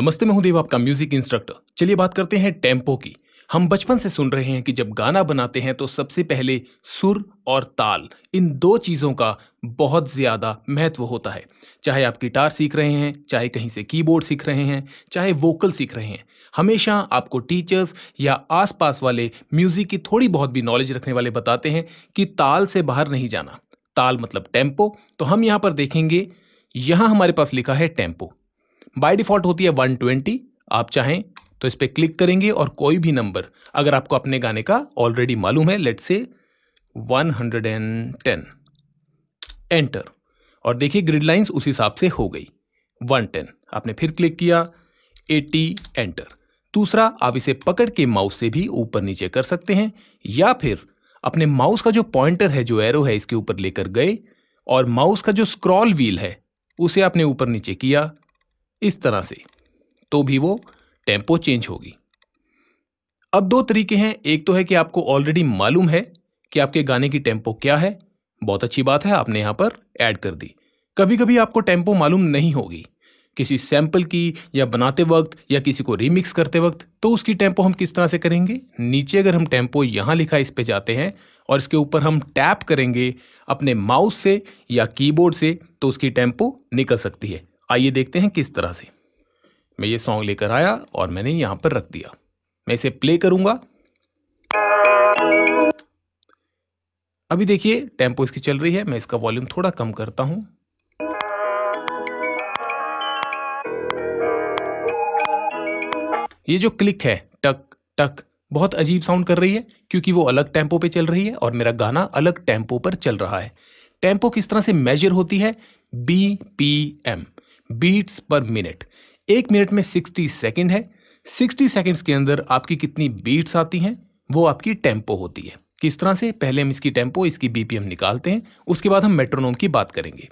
नमस्ते मैं हूं देव आपका म्यूजिक इंस्ट्रक्टर चलिए बात करते हैं टेम्पो की हम बचपन से सुन रहे हैं कि जब गाना बनाते हैं तो सबसे पहले सुर और ताल इन दो चीज़ों का बहुत ज़्यादा महत्व होता है चाहे आप गिटार सीख रहे हैं चाहे कहीं से कीबोर्ड सीख रहे हैं चाहे वोकल सीख रहे हैं हमेशा आपको टीचर्स या आसपास वाले म्यूज़िक की थोड़ी बहुत भी नॉलेज रखने वाले बताते हैं कि ताल से बाहर नहीं जाना ताल मतलब टेम्पो तो हम यहाँ पर देखेंगे यहाँ हमारे पास लिखा है टेम्पो बाय डिफ़ॉल्ट होती है 120 आप चाहें तो इस पर क्लिक करेंगे और कोई भी नंबर अगर आपको अपने गाने का ऑलरेडी मालूम है लेट से 110 एंटर और देखिए ग्रिड लाइंस उस हिसाब से हो गई 110 आपने फिर क्लिक किया 80 एंटर दूसरा आप इसे पकड़ के माउस से भी ऊपर नीचे कर सकते हैं या फिर अपने माउस का जो पॉइंटर है जो एरो है इसके ऊपर लेकर गए और माउस का जो स्क्रॉल व्हील है उसे आपने ऊपर नीचे किया इस तरह से तो भी वो टेम्पो चेंज होगी अब दो तरीके हैं एक तो है कि आपको ऑलरेडी मालूम है कि आपके गाने की टेम्पो क्या है बहुत अच्छी बात है आपने यहाँ पर ऐड कर दी कभी कभी आपको टेम्पो मालूम नहीं होगी किसी सैंपल की या बनाते वक्त या किसी को रीमिक्स करते वक्त तो उसकी टेम्पो हम किस तरह से करेंगे नीचे अगर हम टेम्पो यहाँ लिखा इस पे जाते हैं और इसके ऊपर हम टैप करेंगे अपने माउस से या कीबोर्ड से तो उसकी टेम्पो निकल सकती है आइए देखते हैं किस तरह से मैं ये सॉन्ग लेकर आया और मैंने यहां पर रख दिया मैं इसे प्ले करूंगा अभी देखिए टेम्पो इसकी चल रही है मैं इसका वॉल्यूम थोड़ा कम करता हूं ये जो क्लिक है टक टक बहुत अजीब साउंड कर रही है क्योंकि वो अलग टेम्पो पे चल रही है और मेरा गाना अलग टेम्पो पर चल रहा है टेम्पो किस तरह से मेजर होती है B P M beats per minute एक मिनट में सिक्सटी सेकेंड है सिक्सटी सेकेंड्स के अंदर आपकी कितनी बीट्स आती हैं वो आपकी टेम्पो होती है किस तरह से पहले हम इसकी टेम्पो इसकी बीपीएम निकालते हैं उसके बाद हम मेट्रोनोम की बात करेंगे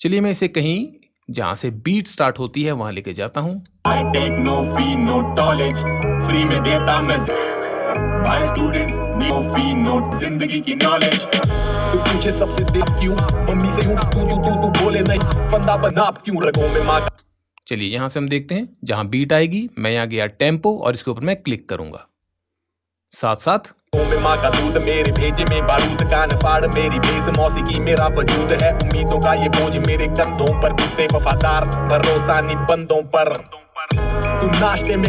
चलिए मैं इसे कहीं जहां से बीट स्टार्ट होती है वहां लेके जाता हूं I take no no fee knowledge free में देता मैं by students no fee note जिंदगी की नॉलेज तू पूछे सबसे देख क्यों मम्मी से हूँ तू तू तू तू बोले नहीं फंदा बना क्यों रगों में मार चलिए यहां से हम देखते हैं जहां बीट आएगी मैं यहां गया टेम्पो और इसके ऊपर मैं क्लिक करूंगा साथ साथ माँ का दूध मेरे भेजे में बारूद कान फाड़ मेरी भेज मौसीकी मेरा वजूद है उम्मीदों का ये बोझ मेरे कंधों पर कुत्ते वफादार भरोसा निबंधों पर तुम नाश्ते में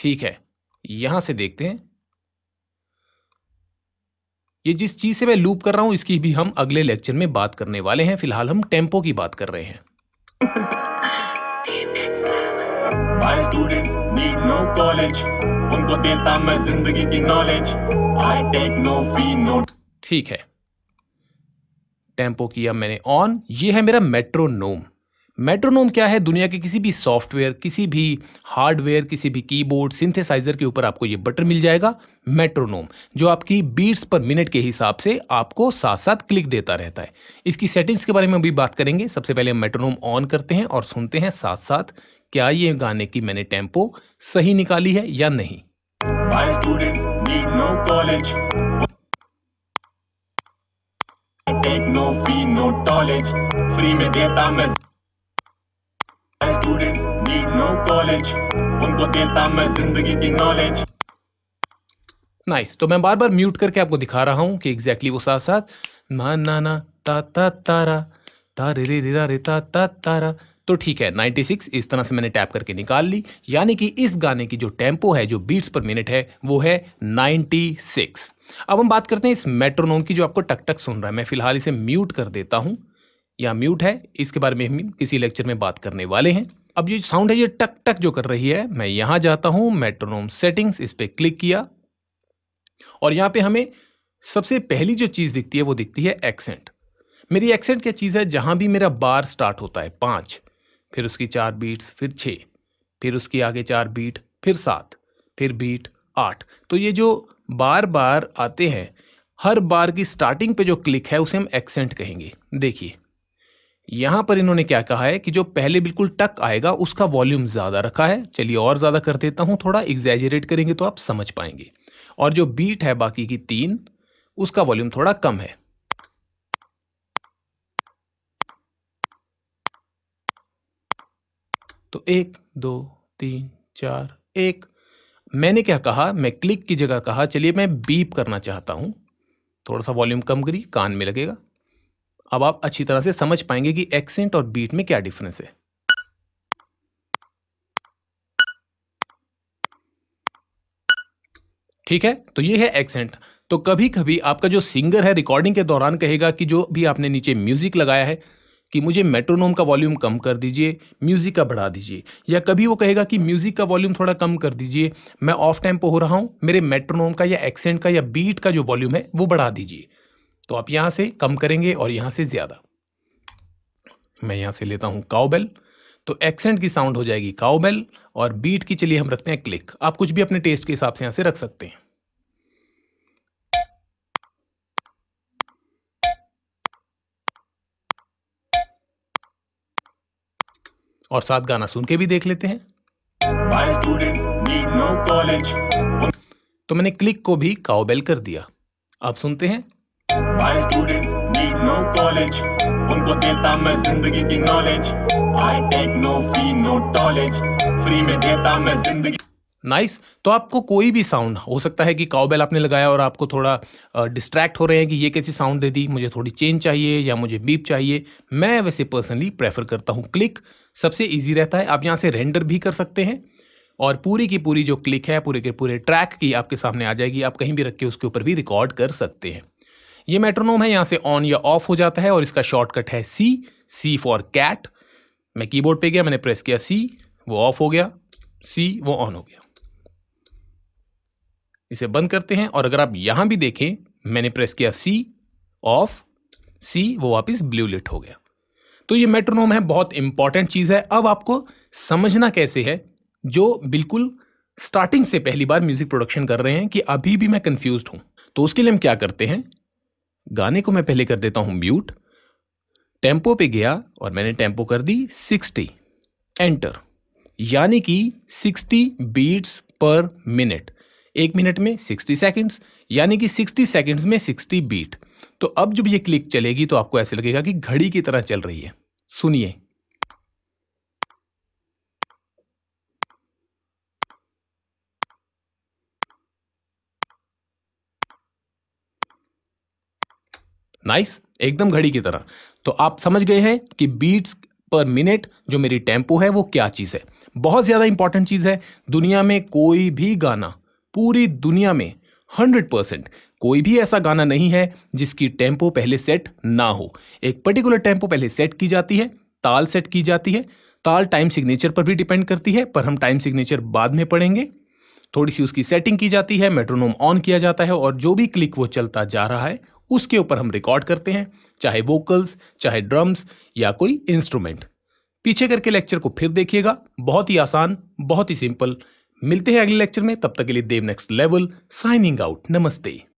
ठीक है यहां से देखते हैं ये जिस चीज से मैं लूप कर रहा हूं इसकी भी हम अगले लेक्चर में बात करने वाले हैं फिलहाल हम टेम्पो की बात कर रहे हैं उनको देता जिंदगी की knowledge I take no fee ठीक है टेम्पो किया मैंने ऑन ये है मेरा मेट्रोनोम मेट्रोनोम क्या है दुनिया के किसी भी सॉफ्टवेयर किसी भी हार्डवेयर किसी भी कीबोर्ड सिंथेसाइजर के ऊपर आपको ये बटन मिल जाएगा मेट्रोनोम जो आपकी बीट्स पर मिनट के हिसाब से आपको साथ साथ क्लिक देता रहता है इसकी सेटिंग्स के बारे में अभी बात करेंगे सबसे पहले हम मेट्रोनोम ऑन करते हैं और सुनते हैं साथ साथ क्या ये गाने की मैंने टेम्पो सही निकाली है या नहीं Take no fee, no knowledge. Free me data, मैं स्टूडेंट्स नीड नो कॉलेज उनको देता मैं जिंदगी की नॉलेज नाइस nice. तो मैं बार बार म्यूट करके आपको दिखा रहा हूँ कि एग्जैक्टली exactly वो साथ साथ ना ना ना ता ता तारा ता रे रे रे रे ता ता तारा तो ठीक है 96 इस तरह से मैंने टैप करके निकाल ली यानी कि इस गाने की जो टेम्पो है जो बीट्स पर मिनट है वो है 96 अब हम बात करते हैं इस मेट्रोनोम की जो आपको टक टक सुन रहा है मैं फिलहाल इसे म्यूट कर देता हूँ या म्यूट है इसके बारे में हम किसी लेक्चर में बात करने वाले हैं अब ये साउंड है ये टक टक जो कर रही है मैं यहां जाता हूं मेट्रोनोम सेटिंग्स इस पर क्लिक किया और यहां पे हमें सबसे पहली जो चीज़ दिखती है वो दिखती है एक्सेंट मेरी एक्सेंट क्या चीज़ है जहां भी मेरा बार स्टार्ट होता है पांच फिर उसकी चार बीट्स फिर छः फिर उसकी आगे चार बीट फिर सात फिर बीट आठ तो ये जो बार बार आते हैं हर बार की स्टार्टिंग पे जो क्लिक है उसे हम एक्सेंट कहेंगे देखिए यहां पर इन्होंने क्या कहा है कि जो पहले बिल्कुल टक आएगा उसका वॉल्यूम ज़्यादा रखा है चलिए और ज़्यादा कर देता हूं थोड़ा एग्जेजरेट करेंगे तो आप समझ पाएंगे और जो बीट है बाकी की तीन उसका वॉल्यूम थोड़ा कम है तो एक दो तीन चार एक मैंने क्या कहा मैं क्लिक की जगह कहा चलिए मैं बीप करना चाहता हूं थोड़ा सा वॉल्यूम कम करी कान में लगेगा अब आप अच्छी तरह से समझ पाएंगे कि एक्सेंट और बीट में क्या डिफरेंस है ठीक है तो ये है एक्सेंट तो कभी कभी आपका जो सिंगर है रिकॉर्डिंग के दौरान कहेगा कि जो भी आपने नीचे म्यूजिक लगाया है कि मुझे मेट्रोनोम का वॉल्यूम कम कर दीजिए म्यूजिक का बढ़ा दीजिए या कभी वो कहेगा कि म्यूजिक का वॉल्यूम थोड़ा कम कर दीजिए मैं ऑफ टाइम पर हो रहा हूं मेरे मेट्रोनोम का या एक्सेंट का या बीट का जो वॉल्यूम है वो बढ़ा दीजिए तो आप यहाँ से कम करेंगे और यहाँ से ज़्यादा मैं यहाँ से लेता हूँ काउबेल तो एक्सेंट की साउंड हो जाएगी काउबेल और बीट की चलिए हम रखते हैं क्लिक आप कुछ भी अपने टेस्ट के हिसाब से यहाँ से रख सकते हैं और साथ गाना सुन के भी देख लेते हैं तो मैंने क्लिक को भी काउबेल कर दिया आप सुनते हैं My students need no college. उनको देता मैं जिंदगी की knowledge I take no fee no knowledge free में देता मैं जिंदगी नाइस nice. तो आपको कोई भी साउंड हो सकता है कि काउबेल आपने लगाया और आपको थोड़ा डिस्ट्रैक्ट हो रहे हैं कि ये कैसी साउंड दे दी मुझे थोड़ी चेंज चाहिए या मुझे बीप चाहिए मैं वैसे पर्सनली प्रेफर करता हूँ क्लिक सबसे इजी रहता है आप यहाँ से रेंडर भी कर सकते हैं और पूरी की पूरी जो क्लिक है पूरे के पूरे ट्रैक की आपके सामने आ जाएगी आप कहीं भी रख के उसके ऊपर भी रिकॉर्ड कर सकते हैं ये मेट्रोनोम है यहाँ से ऑन या ऑफ हो जाता है और इसका शॉर्टकट है सी सी फॉर कैट मैं कीबोर्ड पे गया मैंने प्रेस किया सी वो ऑफ हो गया सी वो ऑन हो गया इसे बंद करते हैं और अगर आप यहाँ भी देखें मैंने प्रेस किया सी ऑफ सी वो वापस ब्लू लिट हो गया तो ये मेट्रोनोम है बहुत इंपॉर्टेंट चीज़ है अब आपको समझना कैसे है जो बिल्कुल स्टार्टिंग से पहली बार म्यूज़िक प्रोडक्शन कर रहे हैं कि अभी भी मैं कन्फ्यूज हूँ तो उसके लिए हम क्या करते हैं गाने को मैं पहले कर देता हूं म्यूट टेम्पो पे गया और मैंने टेम्पो कर दी सिक्सटी एंटर यानी कि सिक्सटी बीट्स पर मिनट एक मिनट में सिक्सटी सेकेंड्स यानी कि सिक्सटी सेकेंड्स में सिक्सटी बीट तो अब जब ये क्लिक चलेगी तो आपको ऐसे लगेगा कि घड़ी की तरह चल रही है सुनिए नाइस एकदम घड़ी की तरह तो आप समझ गए हैं कि बीट्स पर मिनट जो मेरी टेम्पो है वो क्या चीज़ है बहुत ज़्यादा इंपॉर्टेंट चीज़ है दुनिया में कोई भी गाना पूरी दुनिया में हंड्रेड परसेंट कोई भी ऐसा गाना नहीं है जिसकी टेम्पो पहले सेट ना हो एक पर्टिकुलर टेम्पो पहले सेट की जाती है ताल सेट की जाती है ताल टाइम सिग्नेचर पर भी डिपेंड करती है पर हम टाइम सिग्नेचर बाद में पढ़ेंगे थोड़ी सी उसकी सेटिंग की जाती है मेट्रोनोम ऑन किया जाता है और जो भी क्लिक वो चलता जा रहा है उसके ऊपर हम रिकॉर्ड करते हैं चाहे वोकल्स चाहे ड्रम्स या कोई इंस्ट्रूमेंट पीछे करके लेक्चर को फिर देखिएगा बहुत ही आसान बहुत ही सिंपल मिलते हैं अगले लेक्चर में तब तक के लिए Dev next level signing out नमस्ते